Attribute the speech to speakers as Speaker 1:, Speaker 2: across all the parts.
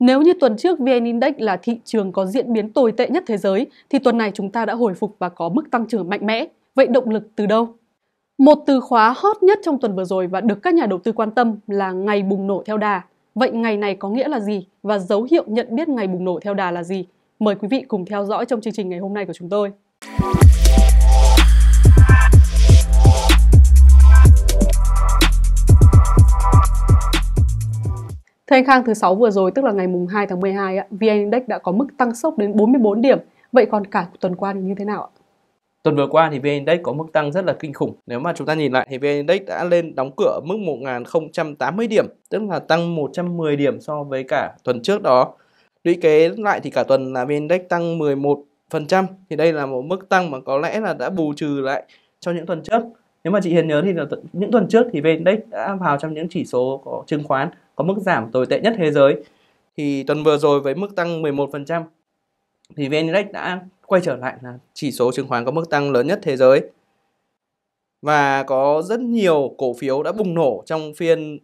Speaker 1: Nếu như tuần trước VN Index là thị trường có diễn biến tồi tệ nhất thế giới, thì tuần này chúng ta đã hồi phục và có mức tăng trưởng mạnh mẽ. Vậy động lực từ đâu? Một từ khóa hot nhất trong tuần vừa rồi và được các nhà đầu tư quan tâm là ngày bùng nổ theo đà. Vậy ngày này có nghĩa là gì và dấu hiệu nhận biết ngày bùng nổ theo đà là gì? Mời quý vị cùng theo dõi trong chương trình ngày hôm nay của chúng tôi. Thanh Khang thứ sáu vừa rồi, tức là ngày mùng 2 tháng 12, VN Index đã có mức tăng sốc đến 44 điểm. Vậy còn cả tuần qua thì như thế
Speaker 2: nào ạ? Tuần vừa qua thì VN Index có mức tăng rất là kinh khủng. Nếu mà chúng ta nhìn lại thì VN Index đã lên đóng cửa ở mức 1080 điểm, tức là tăng 110 điểm so với cả tuần trước đó. Lũy kế lại thì cả tuần là VN Index tăng 11%, thì đây là một mức tăng mà có lẽ là đã bù trừ lại cho những tuần trước. Nếu mà chị Hiền nhớ thì là những tuần trước thì VN Index đã vào trong những chỉ số có chứng khoán có mức giảm tồi tệ nhất thế giới thì tuần vừa rồi với mức tăng 11% thì VN Index đã quay trở lại là chỉ số chứng khoán có mức tăng lớn nhất thế giới và có rất nhiều cổ phiếu đã bùng nổ trong phiên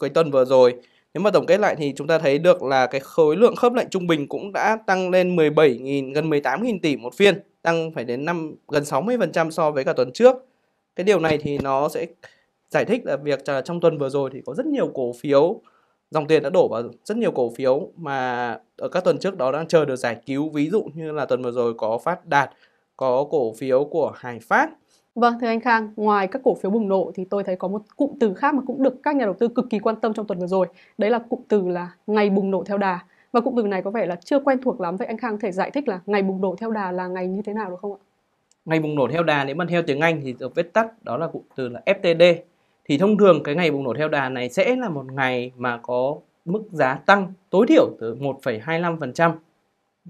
Speaker 2: cuối tuần vừa rồi. Nếu mà tổng kết lại thì chúng ta thấy được là cái khối lượng khớp lệnh trung bình cũng đã tăng lên 17.000 gần 18.000 tỷ một phiên, tăng phải đến năm gần 60% so với cả tuần trước. Cái điều này thì nó sẽ giải thích là việc trong tuần vừa rồi thì có rất nhiều cổ phiếu dòng tiền đã đổ vào rất nhiều cổ phiếu mà ở các tuần trước đó đang chờ được giải cứu ví dụ như là tuần vừa rồi có phát đạt có cổ phiếu của hải phát
Speaker 1: Vâng, thưa anh Khang, ngoài các cổ phiếu bùng nổ thì tôi thấy có một cụm từ khác mà cũng được các nhà đầu tư cực kỳ quan tâm trong tuần vừa rồi. Đấy là cụm từ là ngày bùng nổ theo đà. Và cụm từ này có vẻ là chưa quen thuộc lắm. Vậy anh Khang có thể giải thích là ngày bùng nổ theo đà là ngày như thế nào được không
Speaker 2: ạ? Ngày bùng nổ theo đà nếu mà theo tiếng Anh thì được viết tắt đó là cụm từ là FTD thì thông thường cái ngày bùng nổ theo đà này sẽ là một ngày mà có mức giá tăng tối thiểu từ 1,25%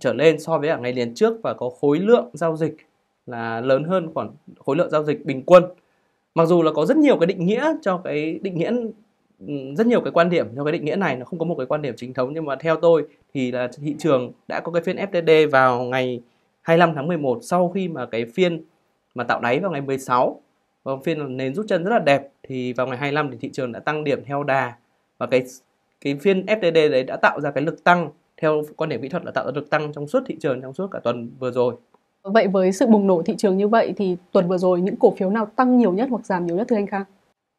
Speaker 2: trở lên so với cả ngày liền trước và có khối lượng giao dịch là lớn hơn khoảng khối lượng giao dịch bình quân. Mặc dù là có rất nhiều cái định nghĩa cho cái định nghĩa ừ, rất nhiều cái quan điểm cho cái định nghĩa này nó không có một cái quan điểm chính thống nhưng mà theo tôi thì là thị trường đã có cái phiên FTD vào ngày 25 tháng 11 sau khi mà cái phiên mà tạo đáy vào ngày 16 và vâng, phiên nền rút chân rất là đẹp thì vào ngày 25 thì thị trường đã tăng điểm theo đà và cái cái phiên FTD đấy đã tạo ra cái lực tăng theo quan điểm kỹ thuật là tạo ra lực tăng trong suốt thị trường trong suốt cả tuần vừa rồi.
Speaker 1: Vậy với sự bùng nổ thị trường như vậy thì tuần vừa rồi những cổ phiếu nào tăng nhiều nhất hoặc giảm nhiều nhất thưa anh Khang?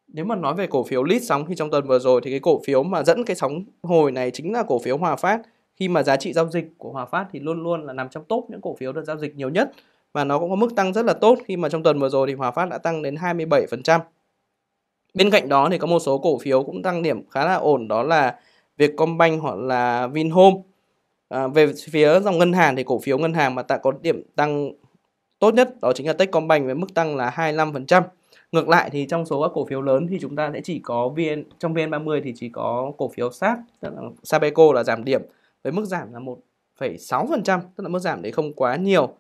Speaker 2: Nếu mà nói về cổ phiếu lít sóng thì trong tuần vừa rồi thì cái cổ phiếu mà dẫn cái sóng hồi này chính là cổ phiếu Hòa Phát. Khi mà giá trị giao dịch của Hòa Phát thì luôn luôn là nằm trong top những cổ phiếu được giao dịch nhiều nhất và nó cũng có mức tăng rất là tốt khi mà trong tuần vừa rồi thì Hòa Phát đã tăng đến 27%. Bên cạnh đó thì có một số cổ phiếu cũng tăng điểm khá là ổn đó là Vietcombank hoặc là Vinhome. À, về phía dòng ngân hàng thì cổ phiếu ngân hàng mà tạo có điểm tăng tốt nhất đó chính là Techcombank với mức tăng là 25%. Ngược lại thì trong số các cổ phiếu lớn thì chúng ta sẽ chỉ có VN trong VN30 thì chỉ có cổ phiếu SAP, tức là Sabeco là giảm điểm với mức giảm là 1,6%, tức là mức giảm đấy không quá nhiều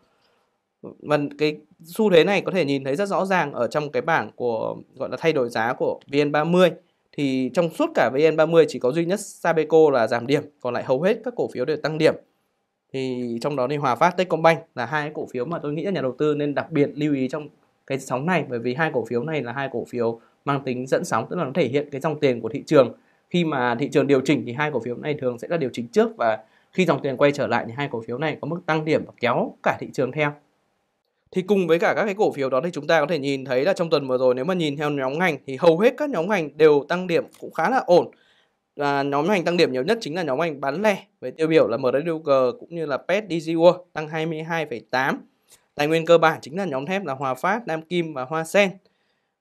Speaker 2: và vâng, cái xu thế này có thể nhìn thấy rất rõ ràng ở trong cái bảng của gọi là thay đổi giá của VN30 thì trong suốt cả VN30 chỉ có duy nhất Sabeco là giảm điểm còn lại hầu hết các cổ phiếu đều tăng điểm thì trong đó thì Hòa Phát, Techcombank là hai cổ phiếu mà tôi nghĩ là nhà đầu tư nên đặc biệt lưu ý trong cái sóng này bởi vì hai cổ phiếu này là hai cổ phiếu mang tính dẫn sóng tức là nó thể hiện cái dòng tiền của thị trường khi mà thị trường điều chỉnh thì hai cổ phiếu này thường sẽ là điều chỉnh trước và khi dòng tiền quay trở lại thì hai cổ phiếu này có mức tăng điểm và kéo cả thị trường theo thì cùng với cả các cái cổ phiếu đó thì chúng ta có thể nhìn thấy là trong tuần vừa rồi nếu mà nhìn theo nhóm ngành thì hầu hết các nhóm ngành đều tăng điểm cũng khá là ổn và nhóm ngành tăng điểm nhiều nhất chính là nhóm ngành bán lẻ với tiêu biểu là MRDG cũng như là PET DG World tăng 22,8 tài nguyên cơ bản chính là nhóm thép là Hòa Phát, Nam Kim và Hoa Sen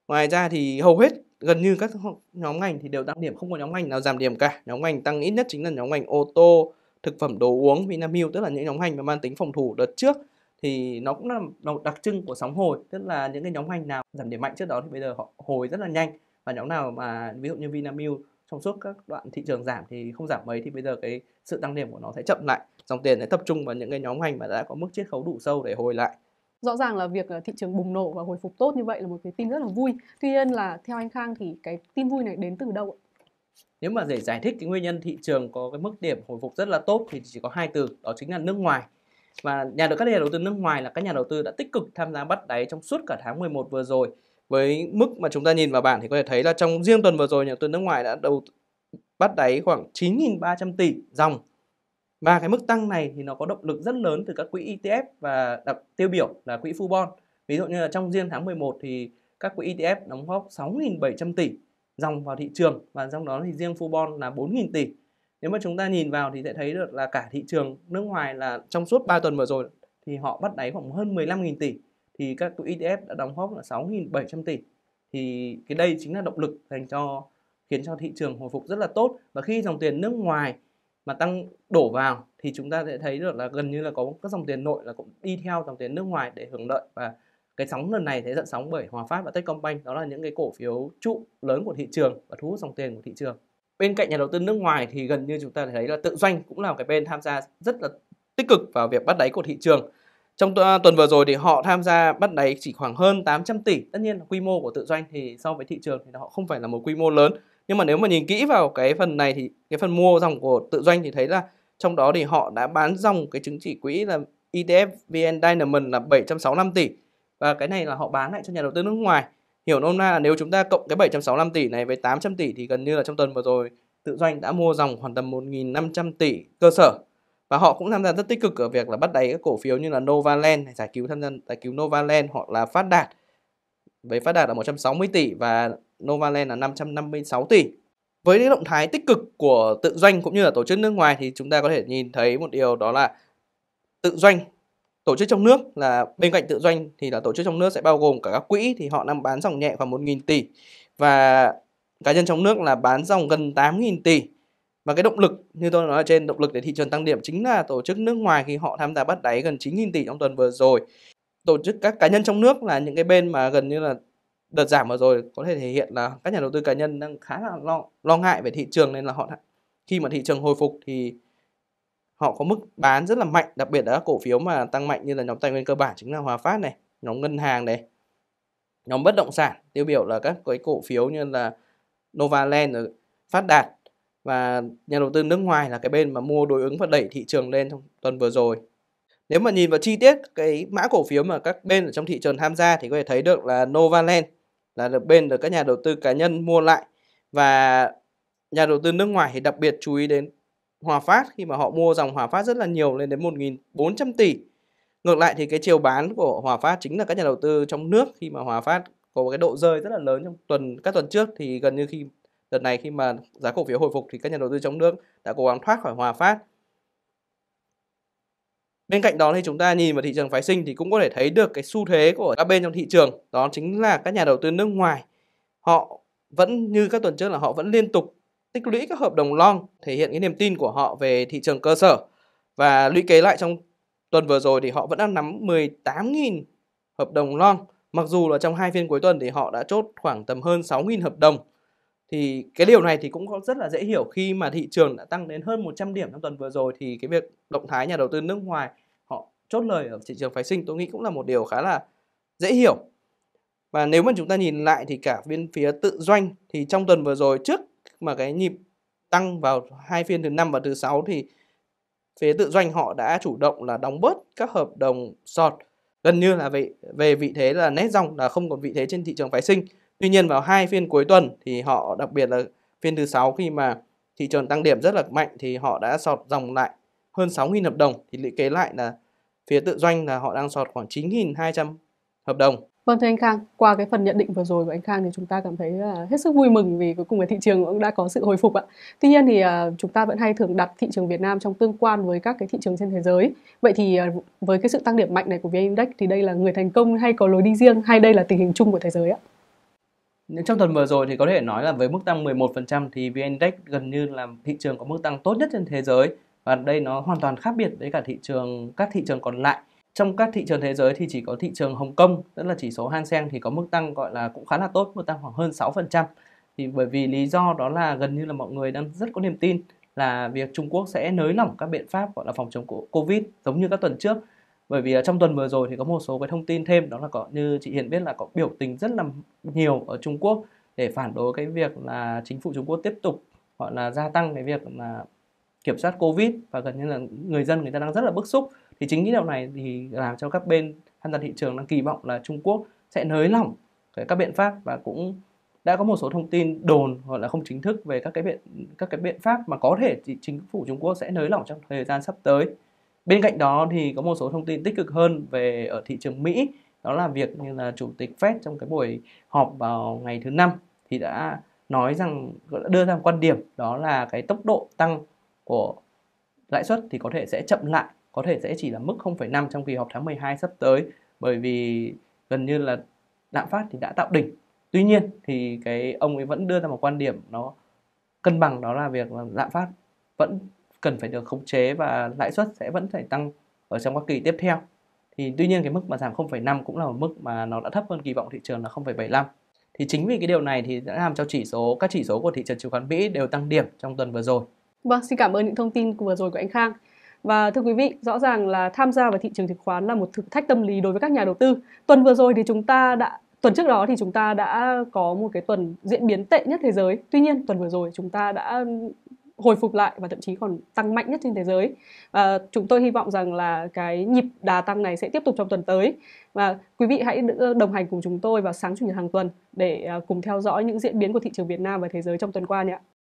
Speaker 2: ngoài ra thì hầu hết gần như các nhóm ngành thì đều tăng điểm không có nhóm ngành nào giảm điểm cả nhóm ngành tăng ít nhất chính là nhóm ngành ô tô thực phẩm đồ uống Vinamilk tức là những nhóm ngành mà mang tính phòng thủ đợt trước thì nó cũng là một đặc trưng của sóng hồi tức là những cái nhóm ngành nào giảm điểm mạnh trước đó thì bây giờ họ hồi rất là nhanh và nhóm nào mà ví dụ như Vinamilk trong suốt các đoạn thị trường giảm thì không giảm mấy thì bây giờ cái sự tăng điểm của nó sẽ chậm lại dòng tiền sẽ tập trung vào những cái nhóm ngành mà đã có mức chiết khấu đủ sâu để hồi lại
Speaker 1: rõ ràng là việc ờ, thị trường bùng nổ và hồi phục tốt như vậy là một cái tin rất là vui tuy nhiên là theo anh Khang thì cái tin vui này đến từ đâu ạ
Speaker 2: nếu mà để giải thích cái nguyên nhân thị trường có cái mức điểm hồi phục rất là tốt thì chỉ có hai từ đó chính là nước ngoài và nhà được các nhà đầu tư nước ngoài là các nhà đầu tư đã tích cực tham gia bắt đáy trong suốt cả tháng 11 vừa rồi với mức mà chúng ta nhìn vào bảng thì có thể thấy là trong riêng tuần vừa rồi nhà đầu tư nước ngoài đã đầu bắt đáy khoảng 9.300 tỷ dòng và cái mức tăng này thì nó có động lực rất lớn từ các quỹ ETF và đặc tiêu biểu là quỹ Fubon ví dụ như là trong riêng tháng 11 thì các quỹ ETF đóng góp 6.700 tỷ dòng vào thị trường và trong đó thì riêng Fubon là 4.000 tỷ nếu mà chúng ta nhìn vào thì sẽ thấy được là cả thị trường nước ngoài là trong suốt 3 tuần vừa rồi thì họ bắt đáy khoảng hơn 15.000 tỷ thì các quỹ ETF đã đóng góp là 6.700 tỷ thì cái đây chính là động lực dành cho khiến cho thị trường hồi phục rất là tốt và khi dòng tiền nước ngoài mà tăng đổ vào thì chúng ta sẽ thấy được là gần như là có các dòng tiền nội là cũng đi theo dòng tiền nước ngoài để hưởng lợi và cái sóng lần này sẽ dẫn sóng bởi Hòa Phát và Techcombank đó là những cái cổ phiếu trụ lớn của thị trường và thu hút dòng tiền của thị trường bên cạnh nhà đầu tư nước ngoài thì gần như chúng ta thấy là tự doanh cũng là một cái bên tham gia rất là tích cực vào việc bắt đáy của thị trường trong tuần vừa rồi thì họ tham gia bắt đáy chỉ khoảng hơn 800 tỷ tất nhiên là quy mô của tự doanh thì so với thị trường thì họ không phải là một quy mô lớn nhưng mà nếu mà nhìn kỹ vào cái phần này thì cái phần mua dòng của tự doanh thì thấy là trong đó thì họ đã bán dòng cái chứng chỉ quỹ là ETF VN Dynamon là 765 tỷ và cái này là họ bán lại cho nhà đầu tư nước ngoài hiểu nôm na là nếu chúng ta cộng cái 765 tỷ này với 800 tỷ thì gần như là trong tuần vừa rồi tự doanh đã mua dòng khoảng tầm 1.500 tỷ cơ sở và họ cũng tham gia rất tích cực ở việc là bắt đáy các cổ phiếu như là Novaland giải cứu tham gia giải cứu Novaland hoặc là Phát Đạt với Phát Đạt là 160 tỷ và Novaland là 556 tỷ với cái động thái tích cực của tự doanh cũng như là tổ chức nước ngoài thì chúng ta có thể nhìn thấy một điều đó là tự doanh tổ chức trong nước là bên cạnh tự doanh thì là tổ chức trong nước sẽ bao gồm cả các quỹ thì họ đang bán dòng nhẹ khoảng 1.000 tỷ và cá nhân trong nước là bán dòng gần 8.000 tỷ và cái động lực như tôi nói ở trên động lực để thị trường tăng điểm chính là tổ chức nước ngoài khi họ tham gia bắt đáy gần 9.000 tỷ trong tuần vừa rồi tổ chức các cá nhân trong nước là những cái bên mà gần như là đợt giảm vừa rồi có thể thể hiện là các nhà đầu tư cá nhân đang khá là lo lo ngại về thị trường nên là họ khi mà thị trường hồi phục thì họ có mức bán rất là mạnh đặc biệt là cổ phiếu mà tăng mạnh như là nhóm tài nguyên cơ bản chính là Hòa Phát này nhóm ngân hàng này nhóm bất động sản tiêu biểu là các cái cổ phiếu như là Novaland rồi Phát Đạt và nhà đầu tư nước ngoài là cái bên mà mua đối ứng và đẩy thị trường lên trong tuần vừa rồi nếu mà nhìn vào chi tiết cái mã cổ phiếu mà các bên ở trong thị trường tham gia thì có thể thấy được là Novaland là được bên được các nhà đầu tư cá nhân mua lại và nhà đầu tư nước ngoài thì đặc biệt chú ý đến Hòa Phát khi mà họ mua dòng Hòa Phát rất là nhiều lên đến 1.400 tỷ. Ngược lại thì cái chiều bán của Hòa Phát chính là các nhà đầu tư trong nước khi mà Hòa Phát có cái độ rơi rất là lớn trong tuần các tuần trước thì gần như khi đợt này khi mà giá cổ phiếu hồi phục thì các nhà đầu tư trong nước đã cố gắng thoát khỏi Hòa Phát. Bên cạnh đó thì chúng ta nhìn vào thị trường phái sinh thì cũng có thể thấy được cái xu thế của các bên trong thị trường, đó chính là các nhà đầu tư nước ngoài. Họ vẫn như các tuần trước là họ vẫn liên tục tích lũy các hợp đồng long thể hiện cái niềm tin của họ về thị trường cơ sở và lũy kế lại trong tuần vừa rồi thì họ vẫn đang nắm 18.000 hợp đồng long mặc dù là trong hai phiên cuối tuần thì họ đã chốt khoảng tầm hơn 6.000 hợp đồng thì cái điều này thì cũng rất là dễ hiểu khi mà thị trường đã tăng đến hơn 100 điểm trong tuần vừa rồi thì cái việc động thái nhà đầu tư nước ngoài họ chốt lời ở thị trường phái sinh tôi nghĩ cũng là một điều khá là dễ hiểu và nếu mà chúng ta nhìn lại thì cả bên phía tự doanh thì trong tuần vừa rồi trước mà cái nhịp tăng vào hai phiên thứ năm và thứ sáu thì phía tự doanh họ đã chủ động là đóng bớt các hợp đồng sọt gần như là về về vị thế là nét dòng là không còn vị thế trên thị trường phái sinh tuy nhiên vào hai phiên cuối tuần thì họ đặc biệt là phiên thứ sáu khi mà thị trường tăng điểm rất là mạnh thì họ đã sọt dòng lại hơn 6.000 hợp đồng thì lũy kế lại là phía tự doanh là họ đang sọt khoảng 9.200 hợp đồng
Speaker 1: Vâng thưa anh Khang, qua cái phần nhận định vừa rồi của anh Khang thì chúng ta cảm thấy là hết sức vui mừng vì cuối cùng là thị trường cũng đã có sự hồi phục ạ. Tuy nhiên thì à, chúng ta vẫn hay thường đặt thị trường Việt Nam trong tương quan với các cái thị trường trên thế giới. Vậy thì à, với cái sự tăng điểm mạnh này của VN Index thì đây là người thành công hay có lối đi riêng hay đây là tình hình chung của thế giới ạ?
Speaker 2: Trong tuần vừa rồi thì có thể nói là với mức tăng 11% thì VN Index gần như là thị trường có mức tăng tốt nhất trên thế giới và đây nó hoàn toàn khác biệt với cả thị trường các thị trường còn lại trong các thị trường thế giới thì chỉ có thị trường Hồng Kông tức là chỉ số Hang Seng thì có mức tăng gọi là cũng khá là tốt mức tăng khoảng hơn 6% thì bởi vì lý do đó là gần như là mọi người đang rất có niềm tin là việc Trung Quốc sẽ nới lỏng các biện pháp gọi là phòng chống Covid giống như các tuần trước bởi vì trong tuần vừa rồi thì có một số cái thông tin thêm đó là có như chị Hiền biết là có biểu tình rất là nhiều ở Trung Quốc để phản đối cái việc là chính phủ Trung Quốc tiếp tục gọi là gia tăng cái việc là kiểm soát Covid và gần như là người dân người ta đang rất là bức xúc thì chính cái điều này thì làm cho các bên tham gia thị trường đang kỳ vọng là Trung Quốc sẽ nới lỏng các biện pháp và cũng đã có một số thông tin đồn hoặc là không chính thức về các cái biện các cái biện pháp mà có thể chính phủ Trung Quốc sẽ nới lỏng trong thời gian sắp tới. Bên cạnh đó thì có một số thông tin tích cực hơn về ở thị trường Mỹ đó là việc như là chủ tịch Fed trong cái buổi họp vào ngày thứ năm thì đã nói rằng đã đưa ra một quan điểm đó là cái tốc độ tăng của lãi suất thì có thể sẽ chậm lại có thể sẽ chỉ là mức 0,5 trong kỳ họp tháng 12 sắp tới bởi vì gần như là lạm phát thì đã tạo đỉnh tuy nhiên thì cái ông ấy vẫn đưa ra một quan điểm nó cân bằng đó là việc là lạm phát vẫn cần phải được khống chế và lãi suất sẽ vẫn phải tăng ở trong các kỳ tiếp theo thì tuy nhiên cái mức mà giảm 0,5 cũng là một mức mà nó đã thấp hơn kỳ vọng thị trường là 0,75 thì chính vì cái điều này thì đã làm cho chỉ số các chỉ số của thị trường chứng khoán Mỹ đều tăng điểm trong tuần vừa rồi.
Speaker 1: Vâng, xin cảm ơn những thông tin vừa rồi của anh Khang. Và thưa quý vị, rõ ràng là tham gia vào thị trường chứng khoán là một thử thách tâm lý đối với các nhà đầu tư. Tuần vừa rồi thì chúng ta đã tuần trước đó thì chúng ta đã có một cái tuần diễn biến tệ nhất thế giới. Tuy nhiên, tuần vừa rồi chúng ta đã hồi phục lại và thậm chí còn tăng mạnh nhất trên thế giới. Và chúng tôi hy vọng rằng là cái nhịp đà tăng này sẽ tiếp tục trong tuần tới. Và quý vị hãy đồng hành cùng chúng tôi vào sáng chủ nhật hàng tuần để à, cùng theo dõi những diễn biến của thị trường Việt Nam và thế giới trong tuần qua nhé.